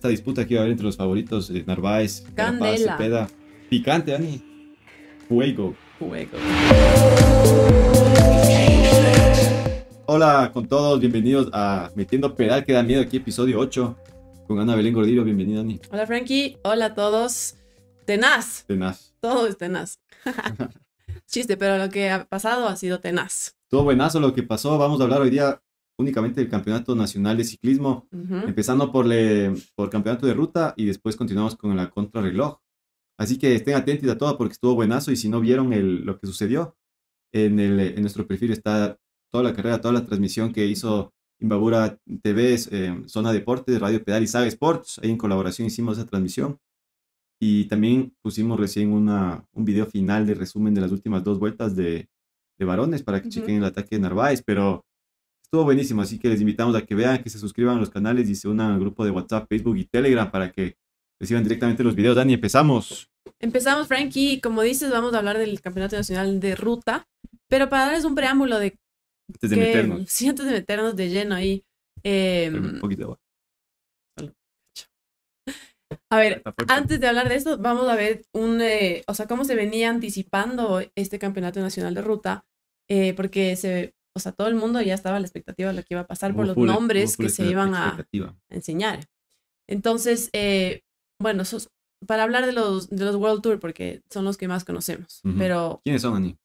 esta disputa que va a haber entre los favoritos eh, Narváez, Carapaz, Cepeda. Picante, Dani, Juego. Juego. Hola con todos, bienvenidos a Metiendo Pedal que da miedo aquí, episodio 8, con Ana Belén Gordillo. Bienvenido, Dani. Hola, Frankie. Hola a todos. Tenaz. Tenaz. Todo es tenaz. Chiste, pero lo que ha pasado ha sido tenaz. Todo buenazo lo que pasó. Vamos a hablar hoy día únicamente el Campeonato Nacional de Ciclismo, empezando por, le, por Campeonato de Ruta y después continuamos con la contrarreloj. Así que estén atentos a todo porque estuvo buenazo y si no vieron lo que sucedió, en, el, en nuestro perfil está toda la carrera, toda la transmisión que hizo Imbabura TV, eh, Zona Deportes, Radio Pedal y Saga Sports. Ahí en colaboración hicimos esa transmisión. Y también pusimos recién una, un video final de resumen de las últimas dos vueltas de, de varones para que chequen el ataque de Narváez, pero Estuvo buenísimo, así que les invitamos a que vean, que se suscriban a los canales y se unan al grupo de WhatsApp, Facebook y Telegram para que reciban directamente los videos. Dani, empezamos. Empezamos, Frankie. Como dices, vamos a hablar del Campeonato Nacional de Ruta, pero para darles un preámbulo de... Antes de meternos. Sí, antes de meternos de lleno ahí. Em, un poquito de agua. A ver, antes de hablar de esto, vamos a ver un, eh, o sea, cómo se venía anticipando este campeonato nacional de ruta, eh, porque se a todo el mundo ya estaba la expectativa de lo que iba a pasar por los nombres que se iban a enseñar. Entonces, eh, bueno, para hablar de los, de los World Tour, porque son los que más conocemos, pero... ¿Quiénes son, Ani?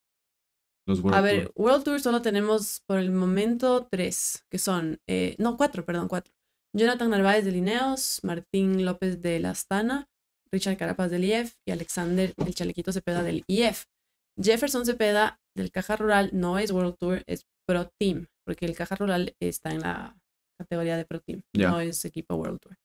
a ver, World Tour solo tenemos por el momento tres, que son, eh, no, cuatro, perdón, cuatro. Jonathan Narváez de Lineos, Martín López de La Astana, Richard Carapaz del IEF y Alexander el Chalequito Cepeda del IEF. Jefferson Cepeda del Caja Rural no es World Tour, es Pro Team, porque el Caja Rural está en la categoría de Pro Team, no es equipo World Tour.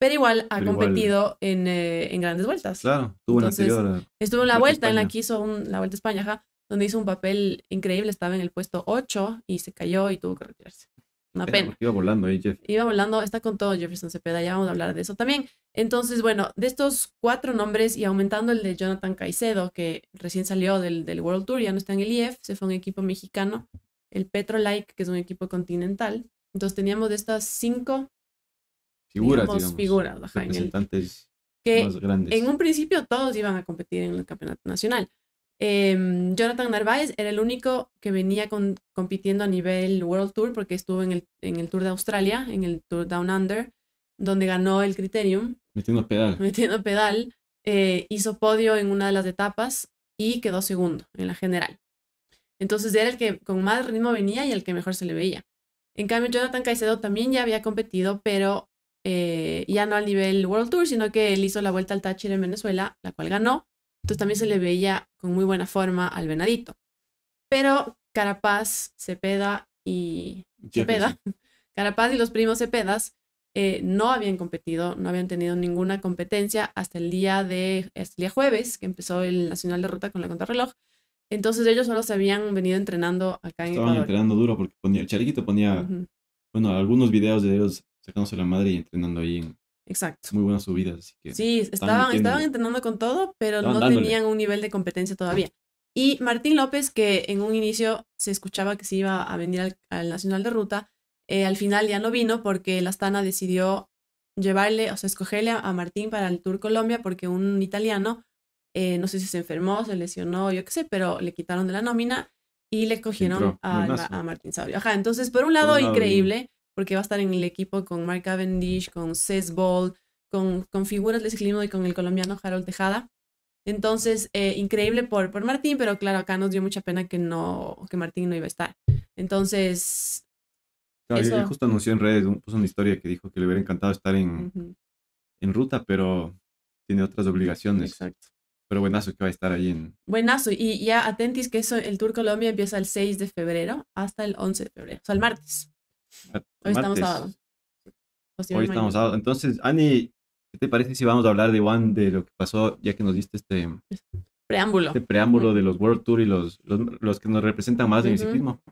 Pero igual ha competido eh, En, grandes vueltas. Claro, estuvo en la Estuvo en vuelta en la que hizo la Vuelta a España, donde hizo un papel increíble, estaba en el puesto 8 y se cayó y tuvo que retirarse. Una pena. Iba volando ahí, Jeff. Iba volando, está con todo Jefferson Cepeda, ya vamos a hablar de eso también. Entonces, bueno, de estos cuatro nombres y aumentando el de Jonathan Caicedo, que recién salió del, del World Tour, ya no está en el IEF, se fue a un equipo mexicano, el Petrolike, que es un equipo continental. Entonces teníamos de estas cinco figuras, figuras que En un principio todos iban a competir en el campeonato nacional. Em, Jonathan Narváez era el único que venía compitiendo a nivel World Tour porque estuvo en el, Tour de Australia, en el Tour Down Under, donde ganó el Criterium. Metiendo pedal. Metiendo pedal. Eh, hizo podio en una de las etapas y quedó segundo en la general. Entonces era el que con más ritmo venía y el que mejor se le veía. En cambio, Jonathan Caicedo también ya había competido, pero eh, ya no al nivel World Tour, sino que él hizo la vuelta al Táchira en Venezuela, la cual ganó. Entonces también se le veía con muy buena forma al venadito. Pero Carapaz, Cepeda y... Cepeda. Carapaz y los primos Cepedas eh, no habían competido, no habían tenido ninguna competencia hasta el día de hasta el día jueves, que empezó el Nacional de Ruta con la contrarreloj, entonces ellos solo se habían venido entrenando acá en Estaban entrenando duro porque el Chariquito ponía, bueno, algunos videos de ellos sacándose la madre y entrenando ahí en Exacto. Muy buenas subidas, así que. Sí, estaban, estaban entrenando con todo, pero no tenían un nivel de competencia todavía. Y Martín López, que en un inicio se escuchaba que se iba a venir al, Nacional de Ruta, eh, al final ya no vino porque la Astana decidió llevarle, o sea, escogerle a Martín para el Tour Colombia porque un italiano eh, no sé si se enfermó, se lesionó, yo qué sé, pero le quitaron de la nómina y le cogieron a, a, Martín Saurio. Ajá, entonces, por un lado, increíble, porque va a estar en el equipo con Mark Cavendish, con ses Ball, con, con figuras del ciclismo y con el colombiano Harold Tejada. Entonces, eh, increíble por, por Martín, pero claro, acá nos dio mucha pena que no, que Martín no iba a estar. Entonces. él justo anunció en redes, una historia que dijo que le hubiera encantado estar en, en ruta, pero tiene otras obligaciones. Exacto pero buenazo que va a estar ahí en... Buenazo, y ya atentis que eso, el Tour Colombia empieza el 6 de febrero hasta el 11 de febrero, o sea, el martes. Hoy martes. estamos sábado. Hoy estamos Entonces, Ani, ¿qué te parece si vamos a hablar de Juan, de lo que pasó, ya que nos diste este... Preámbulo. Este preámbulo de los World Tour y los, los, los que nos representan más en el ciclismo.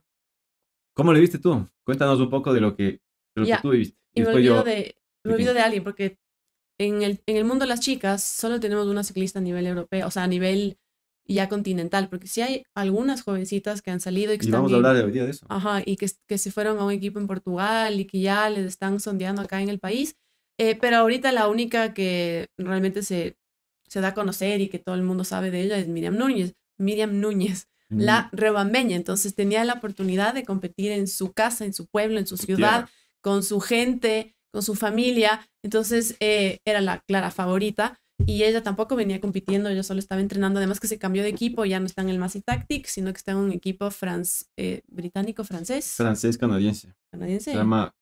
¿Cómo le viste tú? Cuéntanos un poco de lo que, lo tú viviste. Y, de, me olvido de alguien, porque en el, en el mundo de las chicas solo tenemos una ciclista a nivel europeo, o sea, a nivel ya continental, porque sí hay algunas jovencitas que han salido y que y vamos a hablar de eso. Ajá, y que, que, se fueron a un equipo en Portugal y que ya les están sondeando acá en el país, eh, pero ahorita la única que realmente se, se da a conocer y que todo el mundo sabe de ella es Miriam Núñez, Miriam Núñez, la rebambeña, entonces tenía la oportunidad de competir en su casa, en su pueblo, en su ciudad, con su gente, con su familia, entonces eh, era la clara favorita y ella tampoco venía compitiendo, yo solo estaba entrenando, además que se cambió de equipo, ya no está en el Massey Tactic, sino que está en un equipo eh, británico-francés. Francés-canadiense. Canadiense. Se llama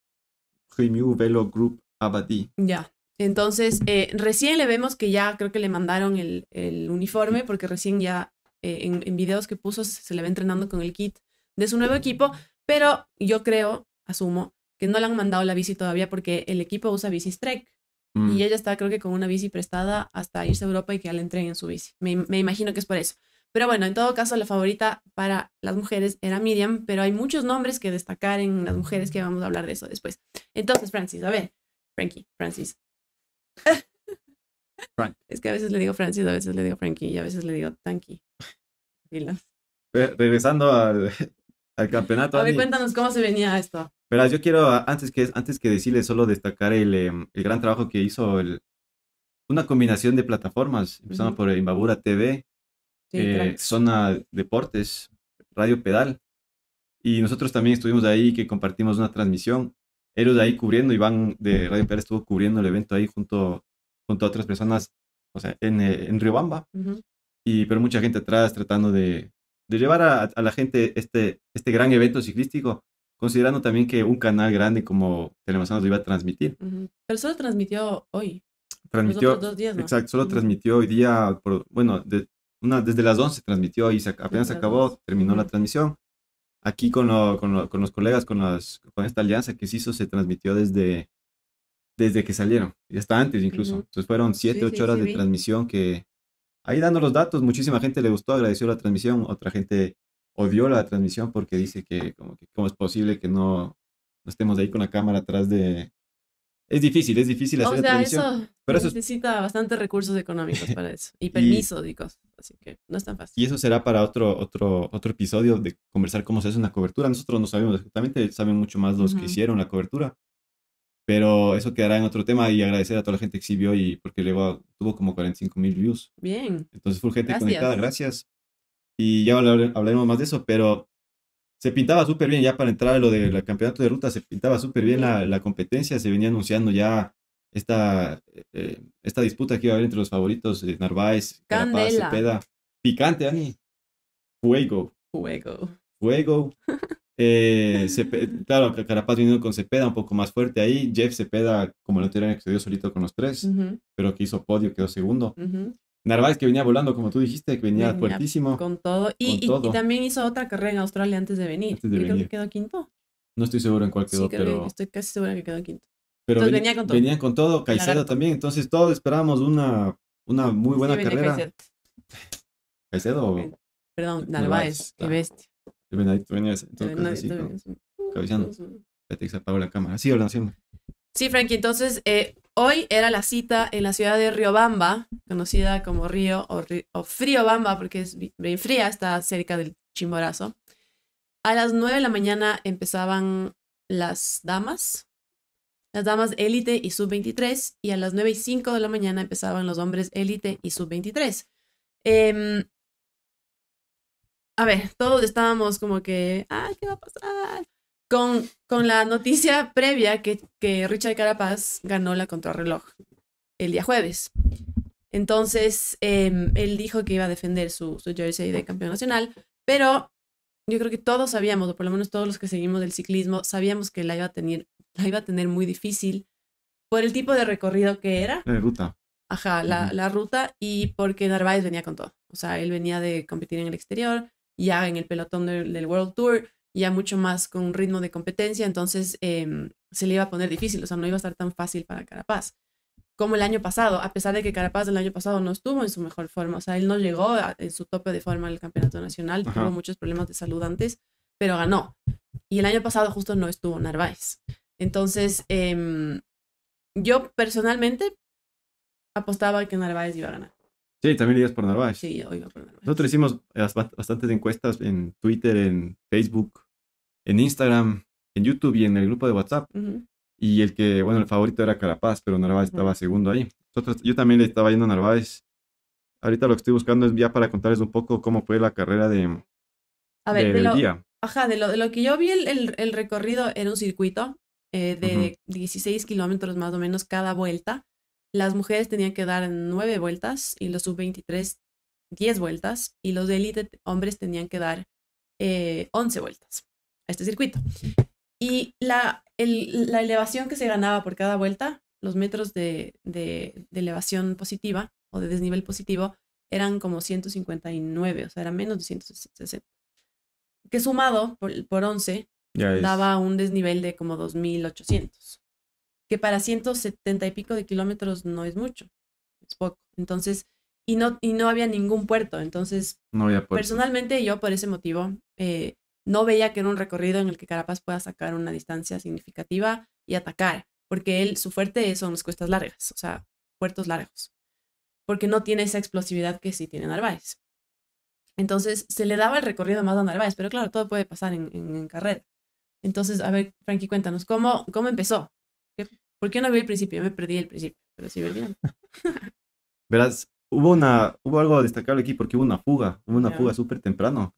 Remiu Velo Group Abadi. Ya. Entonces, eh, recién le vemos que ya creo que le mandaron el, uniforme, porque recién ya en, en, videos que puso se le ve entrenando con el kit de su nuevo equipo, pero yo creo, asumo, que no le han mandado la bici todavía porque el equipo usa bici Trek. Y mm. ella está, creo que, con una bici prestada hasta irse a Europa y que ya le entreguen su bici. Me, me, imagino que es por eso. Pero bueno, en todo caso, la favorita para las mujeres era Miriam, pero hay muchos nombres que destacar en las mujeres que vamos a hablar de eso después. Entonces, Francis, a ver, Frankie, Francis. Frank. Es que a veces le digo Francis, a veces le digo Frankie y a veces le digo Tanky. regresando al, al campeonato. A ver, cuéntanos cómo se venía esto. Verás, yo quiero, ah, antes que, antes que decirles, solo destacar el, em, el gran trabajo que hizo el, una combinación de plataformas, empezando por Imbabura TV, eh, Zona Deportes, Radio Pedal, y nosotros también estuvimos ahí que compartimos una transmisión. Ellos ahí cubriendo, Iván de Radio Pedal estuvo cubriendo el evento ahí junto, junto a otras personas, o sea, en, eh, en Riobamba, y, pero mucha gente atrás tratando de, de llevar a, a, la gente este, este gran evento ciclístico considerando también que un canal grande como Telemazonas lo iba a transmitir. Pero solo transmitió hoy. Transmitió, dos días, exacto, solo transmitió hoy día, por, bueno, de, una, desde las 11 transmitió y apenas acabó, terminó la transmisión. Aquí con, con, los colegas, con, las, con esta alianza que se hizo, se transmitió desde, desde que salieron, y hasta antes incluso. Entonces fueron 7, 8 horas de transmisión que ahí dando los datos, muchísima gente le gustó, agradeció la transmisión, otra gente odió la transmisión porque dice que como es posible que no, estemos ahí con la cámara atrás de... Es difícil, es difícil hacer o transmisión. Eso pero eso necesita bastantes recursos económicos para eso y permisos digo, así que no es tan fácil. Y eso será para otro otro otro episodio de conversar cómo se hace una cobertura. Nosotros no sabemos exactamente, saben mucho más los que hicieron la cobertura. Pero eso quedará en otro tema y agradecer a toda la gente que exhibió y porque luego tuvo como 45 mil views. Bien. Entonces fue gente conectada, gracias y ya hablaremos más de eso, pero se pintaba súper bien ya para entrar a lo del campeonato de ruta, se pintaba súper bien la, competencia, se venía anunciando ya esta, eh, eh, esta disputa que iba a haber entre los favoritos, eh, Narváez, Carapaz, Cepeda. Picante, Ani. Fuego. Fuego. Fuego. claro, Carapaz viniendo con Cepeda un poco más fuerte ahí. Jeff Cepeda, como el anterior, dio solito con los tres, pero que hizo podio, quedó segundo. Narváez que venía volando, como tú dijiste, que venía, fuertísimo. Con todo. Y, Y, también hizo otra carrera en Australia antes de venir. Y Creo que quedó quinto. No estoy seguro en cuál quedó, pero. Que estoy casi segura que quedó quinto. Pero venía, con todo. Venían con todo, Caicedo también. Entonces todos esperábamos una, una muy buena carrera. Caicedo. Caicedo. Perdón, Narváez, qué bestia. venadito venía, entonces, que se la cámara. Sí, hablando, Sí, Frankie, entonces eh, hoy era la cita en la ciudad de Riobamba, conocida como Río o, Frío porque es bien fría, está cerca del Chimborazo. A las 9 de la mañana empezaban las damas, las damas élite y sub-23, y a las 9 y 5 de la mañana empezaban los hombres élite y sub-23. Em, a ver, todos estábamos como que, ¡ay, ah, ¿qué va a pasar? con, la noticia previa que, Richard Carapaz ganó la contrarreloj el día jueves. Entonces, em, él dijo que iba a defender su, jersey de campeón nacional, pero yo creo que todos sabíamos, o por lo menos todos los que seguimos del ciclismo, sabíamos que la iba a tener, muy difícil por el tipo de recorrido que era. La ruta. Ajá, la, ruta y porque Narváez venía con todo. O sea, él venía de competir en el exterior, ya en el pelotón del World Tour, ya mucho más con un ritmo de competencia, entonces em, se le iba a poner difícil, o sea, no iba a estar tan fácil para Carapaz. Como el año pasado, a pesar de que Carapaz el año pasado no estuvo en su mejor forma, o sea, él no llegó en su tope de forma al campeonato nacional, tuvo muchos problemas de salud antes, pero ganó. Y el año pasado justo no estuvo Narváez. Entonces, em, yo personalmente apostaba que Narváez iba a ganar. Sí, también ibas por Narváez. Sí, yo iba por Narváez. Nosotros hicimos bastantes encuestas en Twitter, en Facebook, en Instagram, en YouTube y en el grupo de WhatsApp. Y el que, bueno, el favorito era Carapaz, pero Narváez estaba segundo ahí. Nosotros, yo también le estaba yendo a Narváez. Ahorita lo que estoy buscando es ya para contarles un poco cómo fue la carrera de, a ver, de, lo, día. Ajá, de lo, de lo que yo vi, el, recorrido era un circuito eh, de 16 kilómetros más o menos cada vuelta. Las mujeres tenían que dar nueve vueltas y los sub-23 10 vueltas y los de élite hombres tenían que dar eh, 11 vueltas a este circuito. Y la, la elevación que se ganaba por cada vuelta, los metros de, de, elevación positiva o de desnivel positivo, eran como 159, o sea, era menos de 160. Que sumado por, por 11 daba un desnivel de como 2800, que para 170 y pico de kilómetros no es mucho, es poco. Entonces, y no, y no había ningún puerto. Entonces, no personalmente yo por ese motivo eh, no veía que era un recorrido en el que Carapaz pueda sacar una distancia significativa y atacar, porque él, su fuerte son las cuestas largas, o sea, puertos largos, porque no tiene esa explosividad que sí tiene Narváez. Entonces, se le daba el recorrido más a Narváez, pero claro, todo puede pasar en, en, carrera. Entonces, a ver, Frankie, cuéntanos, ¿cómo, cómo empezó? ¿Por qué no vi el principio? me perdí el principio, pero sí vi Verás, hubo, una, hubo algo destacable aquí porque hubo una fuga, hubo una fuga súper temprano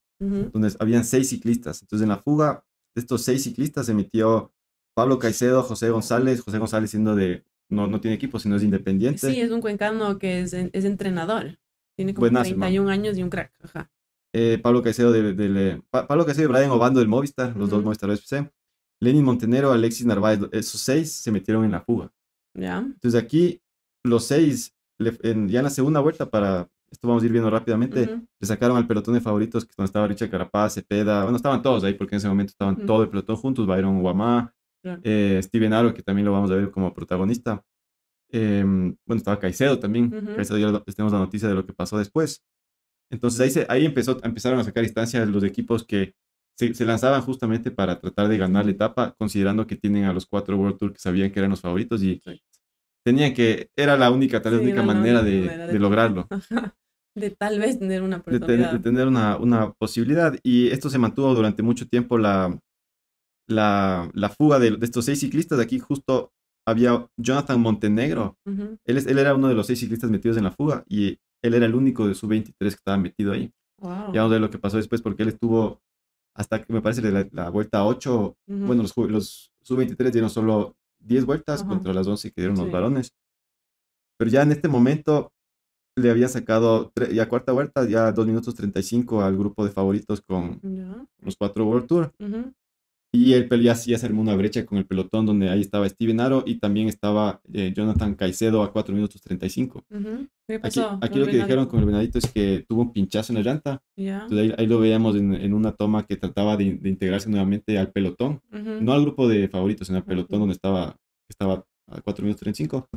habían seis ciclistas. Entonces, en la fuga de estos seis ciclistas se metió Pablo Caicedo, José González, José González siendo de, no, no tiene equipo, sino es independiente. Sí, es un cuencano que es, es entrenador. Tiene como 31 años y un crack. Eh, Pablo Caicedo de, Pablo Caicedo y Brian Obando del Movistar, los dos Movistar FC. Lenin Montenero, Alexis Narváez, esos seis se metieron en la fuga. Ya. Entonces aquí los seis, ya en la segunda vuelta para esto vamos a ir viendo rápidamente, le sacaron al pelotón de favoritos, que donde estaba Richard Carapaz, Cepeda, bueno, estaban todos ahí, porque en ese momento estaban todo el pelotón juntos, Byron Guamá, eh, Steven Aro, que también lo vamos a ver como protagonista. Em, bueno, estaba Caicedo también, Caicedo ya les tenemos la noticia de lo que pasó después. Entonces ahí, ahí empezó, empezaron a sacar instancias los equipos que se, lanzaban justamente para tratar de ganar la etapa, considerando que tienen a los cuatro World Tour que sabían que eran los favoritos y tenía que, era la única, tal vez única manera, de, lograrlo. De tal vez tener una oportunidad. De, tener una, posibilidad. Y esto se mantuvo durante mucho tiempo la, la, fuga de, estos seis ciclistas. Aquí justo había Jonathan Montenegro. él, era uno de los seis ciclistas metidos en la fuga y él era el único de sub 23 que estaba metido ahí. Ya vamos a ver lo que pasó después porque él estuvo hasta que me parece la, vuelta 8, bueno, los, los sub-23 dieron solo 10 vueltas contra las 11 que dieron los varones. Pero ya en este momento le había sacado ya cuarta vuelta, ya 2 minutos 35 al grupo de favoritos con los cuatro World Tour. Y él ya, ya se armó una brecha con el pelotón donde ahí estaba Steven Aro y también estaba eh, Jonathan Caicedo a 4 minutos 35. ¿Qué pasó? Aquí, lo que dijeron con el venadito es que tuvo un pinchazo en la llanta. Entonces ahí, lo veíamos en, una toma que trataba de, integrarse nuevamente al pelotón. No al grupo de favoritos, sino al pelotón donde estaba, estaba a 4 minutos 35.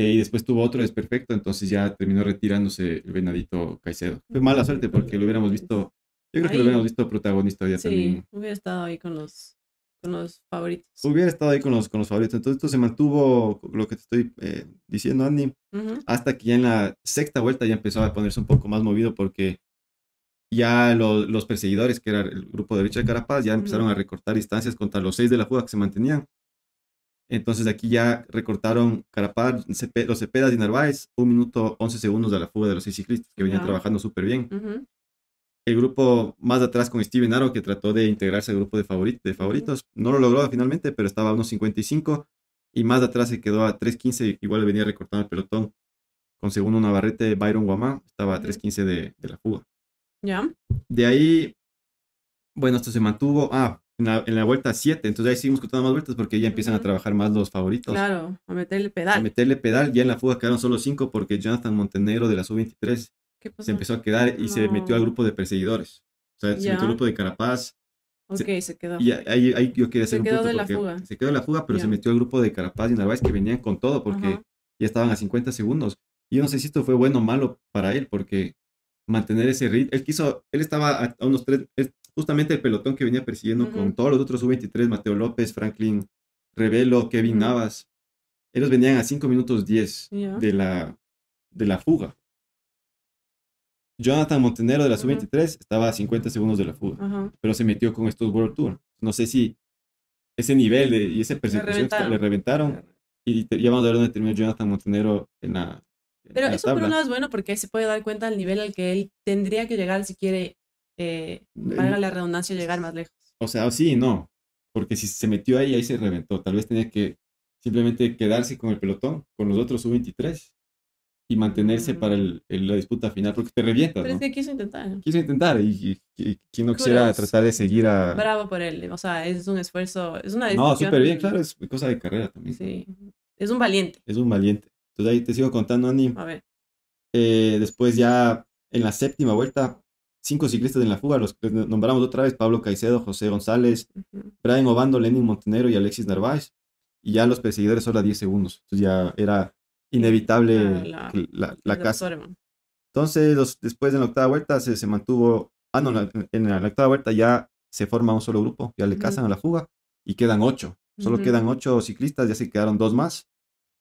Eh, y después tuvo otro desperfecto, entonces ya terminó retirándose el venadito Caicedo. Fue mala suerte porque lo hubiéramos visto yo creo que lo hubiéramos visto protagonista ya sí, hubiera estado ahí con los, con los favoritos. Hubiera estado ahí con los, con los favoritos. Entonces esto se mantuvo, lo que te estoy eh, diciendo, Andy, hasta que ya en la sexta vuelta ya empezaba a ponerse un poco más movido porque ya los perseguidores, que era el grupo de Carapaz, ya empezaron a recortar distancias contra los seis de la fuga que se mantenían. Entonces aquí ya recortaron Carapaz, los Cepedas y Narváez, un minuto 11 segundos de la fuga de los seis ciclistas que venían trabajando súper bien el grupo más atrás con Steven Aro, que trató de integrarse al grupo de, favoritos, No lo logró finalmente, pero estaba a unos 55 y más atrás se quedó a 3.15, igual venía recortando el pelotón. Con segundo Navarrete, Byron Guamán. estaba a 3.15 de, la fuga. Ya. De ahí, bueno, esto se mantuvo. Ah, en la, vuelta 7. Entonces ahí seguimos cortando más vueltas porque ya empiezan a trabajar más los favoritos. Claro, a meterle pedal. A meterle pedal. Ya en la fuga quedaron solo 5 porque Jonathan Montenegro de la sub-23 se empezó a quedar y se metió al grupo de perseguidores. O sea, se metió al grupo de Carapaz. Ok, se, quedó. Y ahí, yo quería hacer se quedó de la fuga. Se quedó en la fuga, pero se metió al grupo de Carapaz y Narváez que venían con todo porque ya estaban a 50 segundos. Y yo no sé si esto fue bueno o malo para él porque mantener ese ritmo, él quiso, él estaba a unos tres, justamente el pelotón que venía persiguiendo con todos los otros U23, Mateo López, Franklin Revelo, Kevin Navas, ellos venían a 5 minutos 10 de la, de la fuga. Jonathan Montenegro de la sub-23 estaba a 50 segundos de la fuga, pero se metió con estos World Tour. No sé si ese nivel de, y esa persecución le, reventaron. Y ya vamos a ver dónde terminó Jonathan Montenegro en la. pero eso por un es bueno porque se puede dar cuenta del nivel al que él tendría que llegar si quiere, eh, para eh, la redundancia, llegar más lejos. O sea, sí no. Porque si se metió ahí, ahí se reventó. Tal vez tenía que simplemente quedarse con el pelotón, con los otros sub-23 y mantenerse para la disputa final porque te revientas. Pero ¿no? es que quiso intentar. Quiso intentar y, quien no quisiera tratar de seguir a... Bravo por él, o sea, es un esfuerzo, es una No, súper bien, claro, es cosa de carrera también. Sí, es un valiente. Es un valiente. Entonces ahí te sigo contando, Ani. A ver. Eh, después ya en la séptima vuelta, cinco ciclistas en la fuga, los nombramos otra vez, Pablo Caicedo, José González, Brian Obando, Lenin Montenegro y Alexis Narváez. Y ya los perseguidores solo a 10 segundos. Entonces ya era inevitable la, la, casa. Entonces, después de la octava vuelta se, se mantuvo. Ah, no, en la octava vuelta ya se forma un solo grupo, ya le casan cazan a la fuga y quedan ocho. Solo quedan ocho ciclistas, ya se quedaron dos más.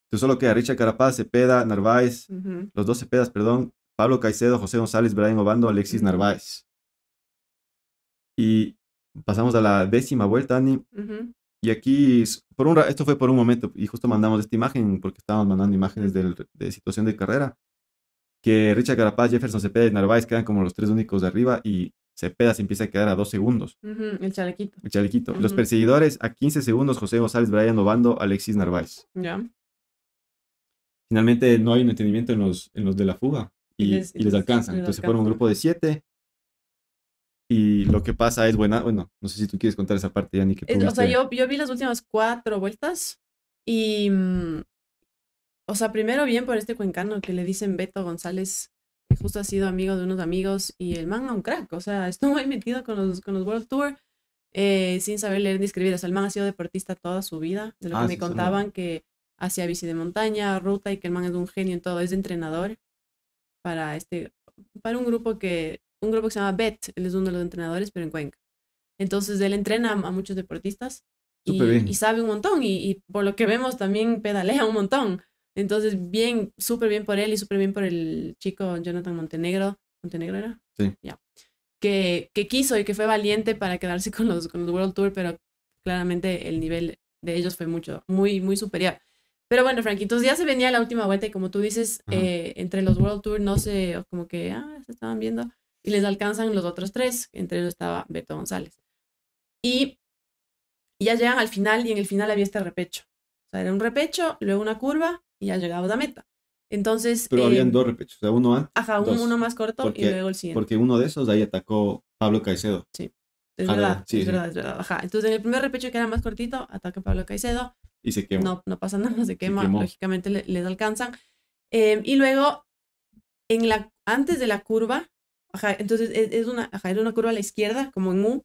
Entonces solo queda Richard Carapaz, Cepeda, Narváez, los dos Cepedas, perdón, Pablo Caicedo, José González, Brian Obando, Alexis Narváez. Y pasamos a la décima vuelta, Ani. Y aquí, por un, esto fue por un momento, y justo mandamos esta imagen, porque estábamos mandando imágenes de, situación de carrera, que Richard Carapaz, Jefferson Cepeda y Narváez quedan como los tres únicos de arriba y Cepeda se empieza a quedar a dos segundos. el chalequito. El chalequito. Los perseguidores a 15 segundos, José González, Brian Obando, Alexis Narváez. Ya. Finalmente no hay un entendimiento en los, en los de la fuga y, les, alcanzan. Entonces fueron un grupo de siete y lo que pasa es buena. Bueno, no sé si tú quieres contar esa parte, Yanni. o sea, yo, vi las últimas cuatro vueltas y. Mm, o sea, primero bien por este cuencano que le dicen Beto González, que justo ha sido amigo de unos amigos y el man a un crack. O sea, estuvo ahí metido con los, con los World Tour. Eh, sin saber leer ni escribir. O sea, el man ha sido deportista toda su vida. De lo que ah, me contaban, que hacía bici de montaña, ruta y que el man es un genio en todo. Es entrenador para, este, para un grupo que un grupo que se llama Bet, él es uno de los entrenadores, pero en Cuenca. Entonces él entrena a muchos deportistas y, y sabe un montón y, por lo que vemos también pedalea un montón. Entonces, bien, súper bien por él y súper bien por el chico Jonathan Montenegro. ¿Montenegro era? Sí. Ya. Que, que, quiso y que fue valiente para quedarse con los, con los World Tour, pero claramente el nivel de ellos fue mucho, muy, muy superior. Pero bueno, Frank, entonces ya se venía la última vuelta y como tú dices, eh, entre los World Tour no se, como que, ah, se estaban viendo y les alcanzan los otros tres, entre ellos estaba Beto González. Y ya llegan al final y en el final había este repecho. O sea, era un repecho, luego una curva y ya llegaba a la meta. Entonces. Pero habían eh, dos repechos, o sea, uno antes. Ajá, uno más corto y luego el siguiente. Porque uno de esos ahí atacó Pablo Caicedo. Sí. Es ah, verdad, es verdad, Ajá. Entonces, en el primer repecho que era más cortito, ataca Pablo Caicedo. Y se quema. No, no pasa nada, se quema. lógicamente les alcanzan. Eh, y luego, en la, antes de la curva, entonces e, es, una, ajá, era una curva a la izquierda, como en U,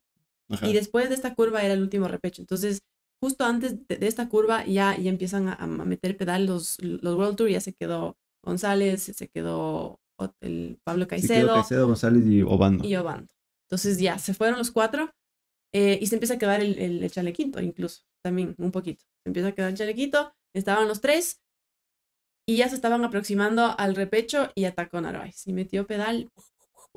y después de esta curva era el último repecho. Entonces, justo antes de, esta curva ya, ya empiezan a, meter pedal los, los World Tour, ya se quedó González, se quedó el Pablo Caicedo. Se quedó Caicedo, González y Obando. Y Obando. Entonces ya, se fueron los cuatro eh, y se empieza a quedar el, chalequito incluso, también un poquito. Se empieza a quedar el chalequito, estaban los tres y ya se estaban aproximando al repecho y atacó Narváez y metió pedal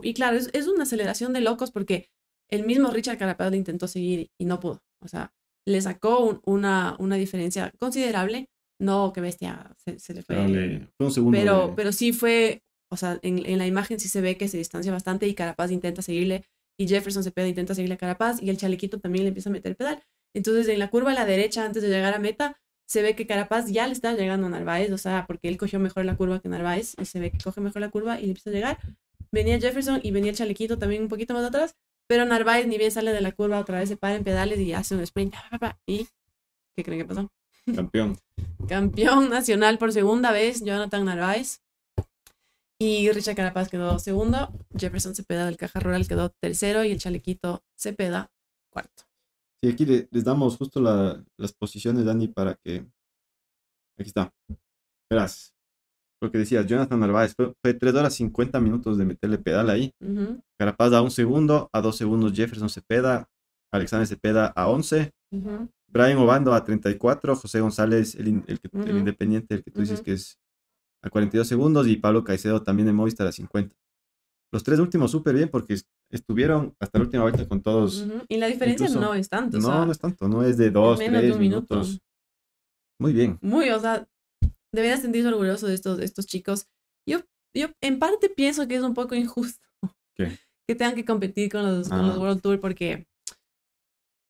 y claro, es, una aceleración de locos porque el mismo Richard Carapaz le intentó seguir y no pudo. O sea, le sacó una, una diferencia considerable. No, qué bestia, se, le fue. pero, pero sí fue, o sea, en, la imagen sí se ve que se distancia bastante y Carapaz intenta seguirle y Jefferson se pega, intenta seguirle a Carapaz y el chalequito también le empieza a meter el pedal. Entonces, en la curva a la derecha, antes de llegar a meta, se ve que Carapaz ya le está llegando a Narváez, o sea, porque él cogió mejor la curva que Narváez, y se ve que coge mejor la curva y le empieza a llegar venía Jefferson y venía el chalequito también un poquito más atrás, pero Narváez ni bien sale de la curva otra vez, se para en pedales y hace un sprint. ¿Y qué creen que pasó? Campeón. Campeón nacional por segunda vez, Jonathan Narváez. Y Richard Carapaz quedó segundo, Jefferson Cepeda del Caja Rural quedó tercero y el Chalequito Cepeda cuarto. Sí, aquí les, damos justo las posiciones, Dani, para que... Aquí está. Verás, lo que decías, Jonathan Narváez, fue, 3 horas 50 minutos de meterle pedal ahí. Carapaz a un segundo, a dos segundos Jefferson Cepeda, Alexander Cepeda a 11, Brian Obando a 34, José González, el, independiente, el que tú dices que es a 42 segundos, y Pablo Caicedo también de Movistar a 50. Los tres últimos súper bien porque estuvieron hasta la última vuelta con todos. Y la diferencia no es tanto. No, no es tanto, no es de 2, 3 minutos. Muy bien. Muy, o sea, deberías sentirse orgulloso de estos, estos chicos. Yo, yo en parte pienso que es un poco injusto que tengan que competir con los, con los ah. World Tour porque...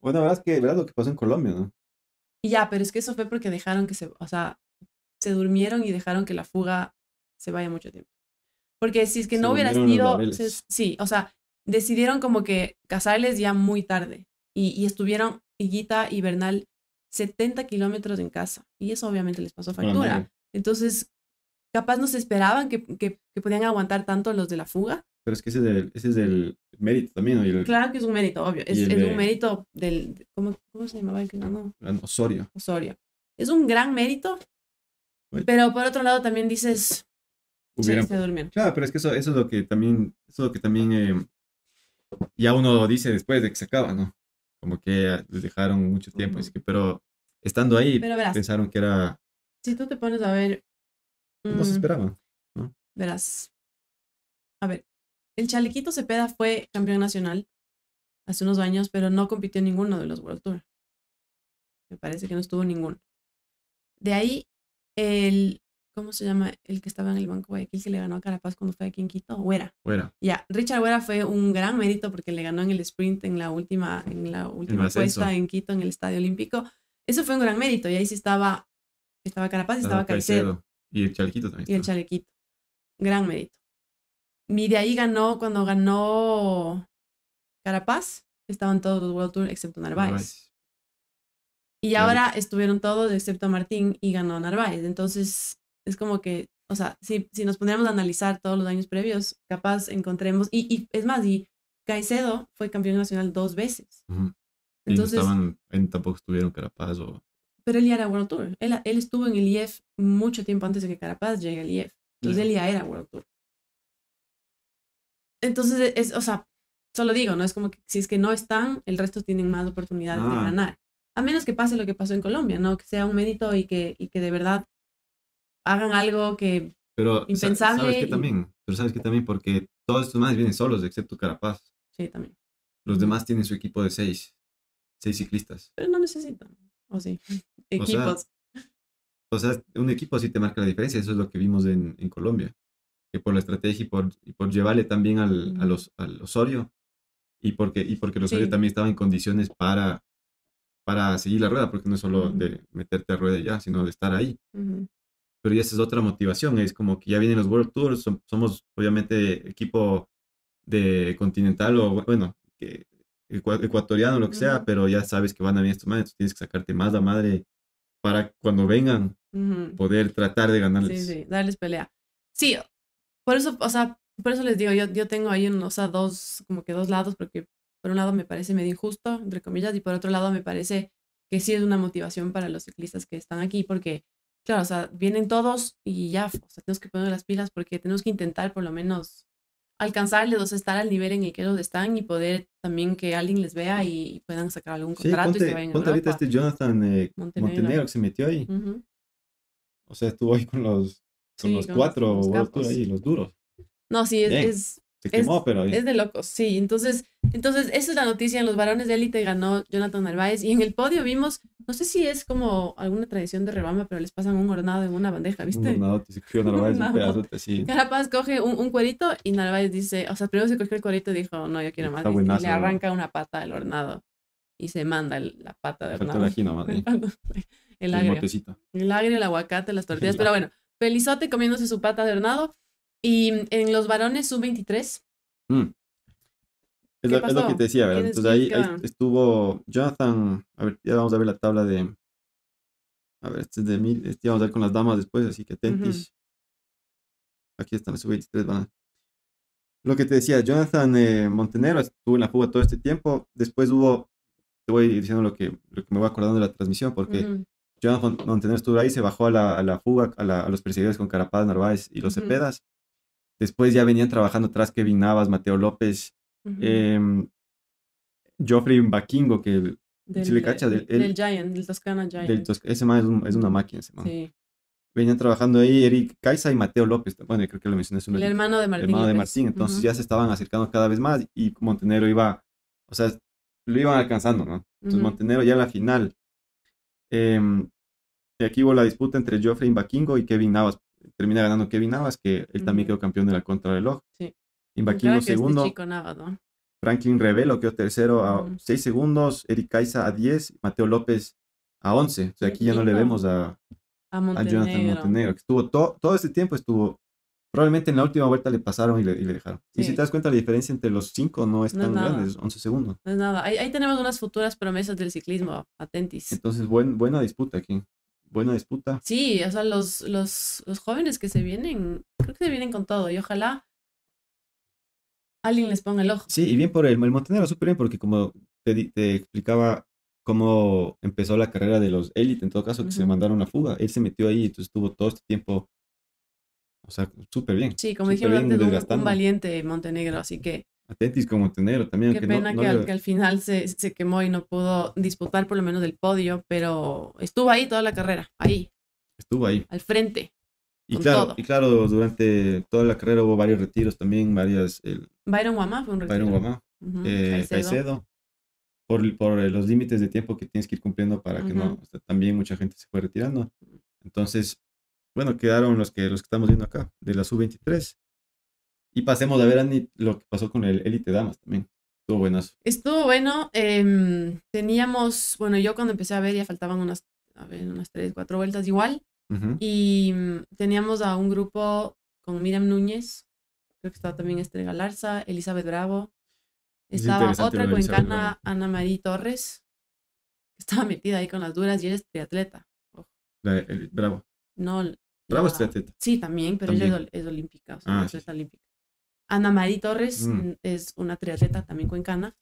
Bueno, pues, verdad es que, verdad lo que pasó en Colombia, ¿no? Y ya, pero es que eso fue porque dejaron que se, o sea, se durmieron y dejaron que la fuga se vaya mucho tiempo. Porque si es que no hubiera sido... sí, o sea, decidieron como que casarles ya muy tarde y, y estuvieron Higuita y Bernal 70 kilómetros en casa y eso obviamente les pasó factura. Entonces, capaz no se esperaban que, que, podían aguantar tanto los de la fuga. Pero es que ese es el, ese es el mérito también. ¿no? claro que es un mérito, obvio. Es, un mérito del... ¿Cómo, cómo se llamaba el que no? Ah, Osorio. Osorio. Es un gran mérito, pero por otro lado también dices... que se durmieron. Claro, pero es que eso, eso es lo que también... Eso es lo que también eh, ya uno dice después de que se acaba, ¿no? Como que les dejaron mucho tiempo, que, pero estando ahí pensaron que era si tú te pones a ver. No se mm, esperaba, Verás. A ver, el Chalequito Cepeda fue campeón nacional hace unos años, pero no compitió en ninguno de los World Tour. Me parece que no estuvo ninguno. De ahí, el. ¿Cómo se llama? El que estaba en el Banco Guayaquil que le ganó a Carapaz cuando fue aquí en Quito. Huera. Huera. Ya, Richard Huera fue un gran mérito porque le ganó en el sprint en la última, en la última puesta en Quito, en el Estadio Olímpico. Eso fue un gran mérito y ahí sí estaba estaba Carapaz y estaba, Caicedo. Y el Chalequito también. Y el Chalequito. Gran mérito. Y de ahí ganó, cuando ganó Carapaz, estaban todos los World Tour excepto Narváez. Y ahora estuvieron todos excepto Martín y ganó Narváez. Entonces, es como que, o sea, si, si nos pondríamos a analizar todos los años previos, capaz encontremos, y, y es más, y Caicedo fue campeón nacional dos veces. Entonces, y no estaban, tampoco estuvieron Carapaz o pero él ya era World Tour. Él, él estuvo en el IEF mucho tiempo antes de que Carapaz llegue al IEF. Entonces él ya era World Tour. Entonces, e, es, o sea, solo digo, ¿no? Es como que si es que no están, el resto tienen más oportunidades de ah. ganar. A menos que pase lo que pasó en Colombia, ¿no? Que sea un mérito y que, y que de verdad hagan algo que pero, Sabes que también, pero sabes que también, porque todos estos más vienen solos, excepto Carapaz. Sí, también. Los demás tienen su equipo de seis, seis ciclistas. Pero no necesitan. O sí, equipos. O sea, un equipo sí te marca la diferencia, eso es lo que vimos en, Colombia. Que por la estrategia y por, por llevarle también al, Osorio, y porque, y el Osorio también estaba en condiciones para, seguir la rueda, porque no es solo de meterte a rueda ya, sino de estar ahí. Pero ya esa es otra motivación, es como que ya vienen los World Tours, somos obviamente equipo de continental o bueno, que ecuatoriano, lo que sea, pero ya sabes que van a venir estos madres, tienes que sacarte más la madre para cuando vengan poder tratar de ganarles. Sí, sí, darles pelea. Sí, por eso, o sea, por eso les digo, yo, yo tengo ahí, o sea, dos, como que dos lados, porque por un lado me parece medio injusto, entre comillas, y por otro lado me parece que sí es una motivación para los ciclistas que están aquí, porque, claro, o sea, vienen todos y ya, o sea, tenemos que poner las pilas porque tenemos que intentar por lo menos alcanzarles, o estar al nivel en el que ellos están y poder también que alguien les vea y puedan sacar algún contrato y se vayan ponte a este Jonathan eh, Montenegro. que se metió ahí. O sea, estuvo ahí con los, los cuatro o los, ahí, los duros. No, sí, es, es de locos, sí. Entonces, entonces, esa es la noticia. En los varones de élite ganó Jonathan Narváez. y en el podio vimos, no sé si es como alguna tradición de rebama, pero les pasan un hornado en una bandeja, ¿viste? Un hornado, te cogió Narváez un pedazo sí. Carapaz coge un, cuerito y Narváez dice, o sea, primero se cogió el cuerito y dijo, no, yo quiero más. le arranca una pata del hornado y se manda la pata de hornado. el, agrio. El, aguacate, las tortillas, pero bueno, Felizote comiéndose su pata de hornado y en los varones sub 23. Es, lo, que te decía, ¿verdad? Entonces ahí, estuvo Jonathan. A ver, ya vamos a ver la tabla de. A ver, este es de mil. Este vamos a ver con las damas después, así que atentis. Aquí están sub-23 van Lo que te decía, Jonathan eh, Montenegro estuvo en la fuga todo este tiempo. Después hubo. Te voy diciendo lo que, lo que me voy acordando de la transmisión, porque. Jonathan Montenegro estuvo ahí, se bajó a la, a la fuga, a, los perseguidores con Carapaz, Narváez y los Cepedas. Después ya venían trabajando atrás Kevin Navas, Mateo López, Em, Joffrey Bakingo, que del, si le cacha, del, Giant, del Toscana Giant. ese man es, una máquina, ese man. Venían trabajando ahí Eric Caiza y Mateo López. Bueno, creo que lo mencioné. El, el hermano de Martín. El hermano de Martín. Entonces ya se estaban acercando cada vez más y Montenegro iba, o sea, lo iban alcanzando, ¿no? Entonces Montenegro ya en la final. Em, y aquí hubo la disputa entre Joffrey Bakingo y Kevin Navas. Termina ganando Kevin Navas, que él también quedó campeón de la Contra contrarreloj. Sí. Imbaquino segundo. Franklin Revelo quedó tercero a 6 segundos, Eric Caiza a 10, Mateo López a 11. O sea, aquí ya no le vemos a, Jonathan Montenegro, que estuvo todo este tiempo estuvo. Probablemente en la última vuelta le pasaron y le, dejaron. Y si te das cuenta, la diferencia entre los cinco no es tan grande, es 11 segundos. No es nada. Ahí, tenemos unas futuras promesas del ciclismo, atentis. Entonces, buen, buena disputa aquí. Buena disputa. Sí, o sea, los, los, los jóvenes que se vienen, creo que se vienen con todo. Y ojalá alguien les ponga el ojo. Sí, y bien por él. El Montenegro súper bien, porque como te, explicaba cómo empezó la carrera de los élite, en todo caso, que se mandaron a fuga. Él se metió ahí, y estuvo todo este tiempo, o sea, súper bien. Sí, como dijimos antes, un, valiente Montenegro, así que... Atentis con Montenegro también. Qué pena que, al, final se quemó y no pudo disputar por lo menos el podio, pero estuvo ahí toda la carrera, ahí. Estuvo ahí. Al frente. Y claro, claro, durante toda la carrera hubo varios retiros también, varias... El, Byron Guamá fue un retiro. Byron Guamá, eh, Caicedo. Por, por, eh, los límites de tiempo que tienes que ir cumpliendo para que no... también mucha gente se fue retirando. Entonces, bueno, quedaron los que, los que estamos viendo acá, de la sub-23. Y pasemos a ver, lo que pasó con el Elite Damas también. Estuvo bueno. Estuvo bueno. Em, teníamos, bueno, yo cuando empecé a ver ya faltaban unas, a ver, unas 3, 4 vueltas igual. Y mm, teníamos a un grupo con Miriam Núñez, creo que estaba también Estrella Larza, Elizabeth Bravo, estaba otra cuencana, Ana María Torres, que estaba metida ahí con las duras y ella es triatleta. Eh, bravo. Bravo es triatleta. Sí, también, pero ella es, olímpica, o sea, ah, atleta olímpica. Ana María Torres mm. Mm, es una triatleta también cuencana.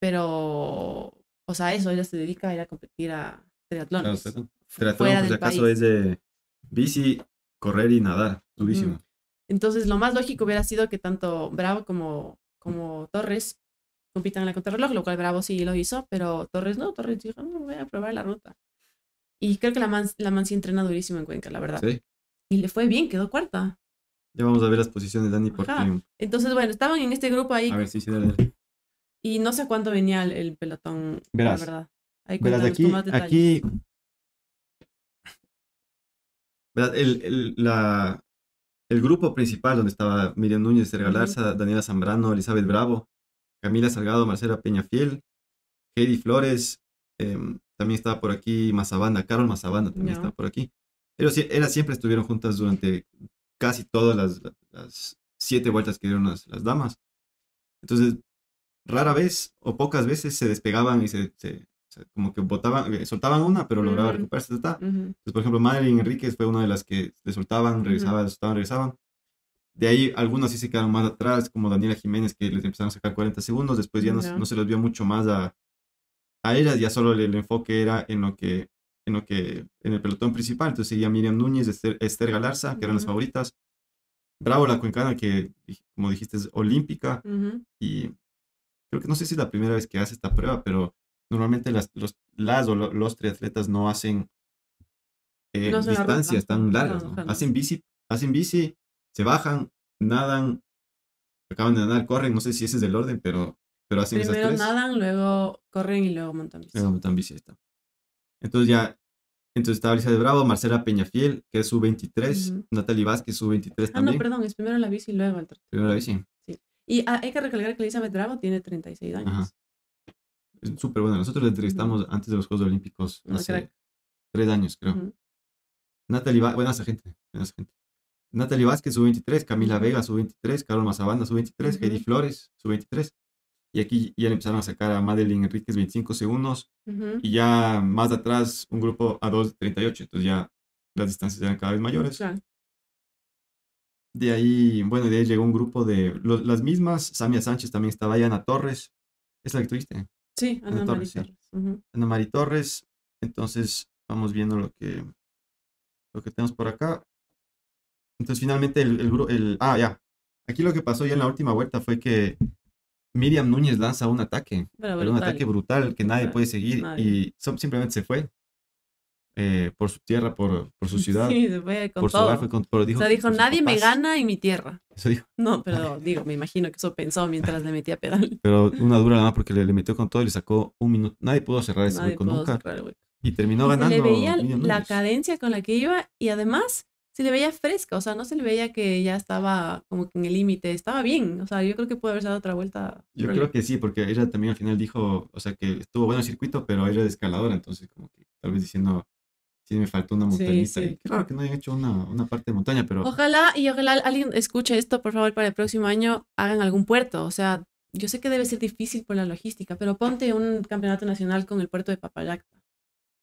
Pero, o sea, eso, ella se dedica a ir a competir a pues, de es de bici, correr y nadar, durísimo. Entonces, lo más lógico hubiera sido que tanto Bravo como, como Torres compitan en la contrarreloj, lo cual Bravo sí lo hizo, pero Torres no, Torres dijo, no, mm, voy a probar la ruta. Y creo que la man, la sí entrena durísimo en Cuenca, la verdad. Sí. Y le fue bien, quedó cuarta. Ya vamos a ver las posiciones, de Dani, porque... Entonces, bueno, estaban en este grupo ahí. A ver, Y no sé a cuánto venía el, pelotón, la verdad aquí, aquí El, la, el, grupo principal donde estaba Miriam Núñez de Daniela Zambrano, Elizabeth Bravo, Camila Salgado, Marcela Peñafiel, Heidi Flores, em, también estaba por aquí Mazabanda, Carol Mazabanda también estaba por aquí. ellas siempre estuvieron juntas durante casi todas las, siete vueltas que dieron las, damas. Entonces, rara vez o pocas veces se despegaban y se como que botaban, eh, soltaban una, pero lograba recuperarse. Está. Entonces, por ejemplo, Madeline Enríquez fue una de las que le soltaban, regresaban, soltaban, regresaban. De ahí algunos sí se quedaron más atrás, como Daniela Jiménez, que les empezaron a sacar 40 segundos. Después ya no, no se los vio mucho más a, a ellas, ya solo el, enfoque era en lo que en lo que en el pelotón principal. Entonces seguía Miriam Núñez, Esther, Esther Galarza, que eran las favoritas. Bravo la cuencana, que como dijiste es olímpica. Y creo que no sé si es la primera vez que hace esta prueba, pero normalmente las, los, o los triatletas no hacen eh, distancias tan largas, ¿no? Hacen bici, hacen bici, se bajan, nadan, acaban de nadar, corren, no sé si ese es el orden, pero, pero hacen Primero esas tres. nadan, luego corren y luego montan bici. Luego montan bici, está. Entonces ya, entonces está Alicia de Bravo, Marcela Peñafiel, que es su 23, uh Natalie Vázquez, su 23 ah, también. Ah, no, perdón, es primero la bici y luego el Primero la bici. Sí. Y hay que recalcar que Elizabeth Bravo tiene 36 años. Ajá súper bueno. Nosotros la entrevistamos antes de los Juegos Olímpicos ah, hace tres años, creo. Natalie, gente, gente. Natalie Vázquez, su 23, Camila Vega, su 23, Carol Mazabanda, su 23, Heidi Flores, su 23. Y aquí ya empezaron a sacar a Madeline Enríquez 25 segundos. Y ya más atrás, un grupo a 2 38. Entonces ya las distancias eran cada vez mayores. De ahí, bueno, de ahí llegó un grupo de las mismas. Samia Sánchez también estaba, Ayana Torres. Es la que tuviste. Sí, Ana, María Torres. Ana Mari Torres. Entonces, vamos viendo lo que, lo que tenemos por acá. Entonces, finalmente, el, el, Ah, ya. Aquí lo que pasó ya en la última vuelta fue que Miriam Núñez lanza un ataque, un ataque brutal que nadie puede seguir y simplemente se fue. Eh, por su tierra, por, por su ciudad, sí, fue con por todo. o sea, dijo, nadie me gana en mi tierra. Eso dijo. No, pero digo, me imagino que eso pensó mientras le metía pedal. Pero una dura nada, porque le, le, metió con todo y le sacó un minuto. Nadie pudo cerrar ese hueco nunca. y terminó ganando. Se le veía la cadencia con la que iba y además se le veía fresca, o sea, no se le veía que ya estaba como que en el límite, estaba bien, o sea, yo creo que puede haberse dado otra vuelta. Yo creo que sí, porque ella también al final dijo, o sea, que estuvo bueno el circuito, pero ella es escaladora, entonces como que tal vez diciendo, sí me faltó una montañita. Sí, que no hayan hecho una, una, parte de montaña, pero. Ojalá y ojalá alguien escuche esto, por favor, para el próximo año hagan algún puerto. O sea, yo sé que debe ser difícil por la logística, pero ponte un campeonato nacional con el puerto de Papayacta.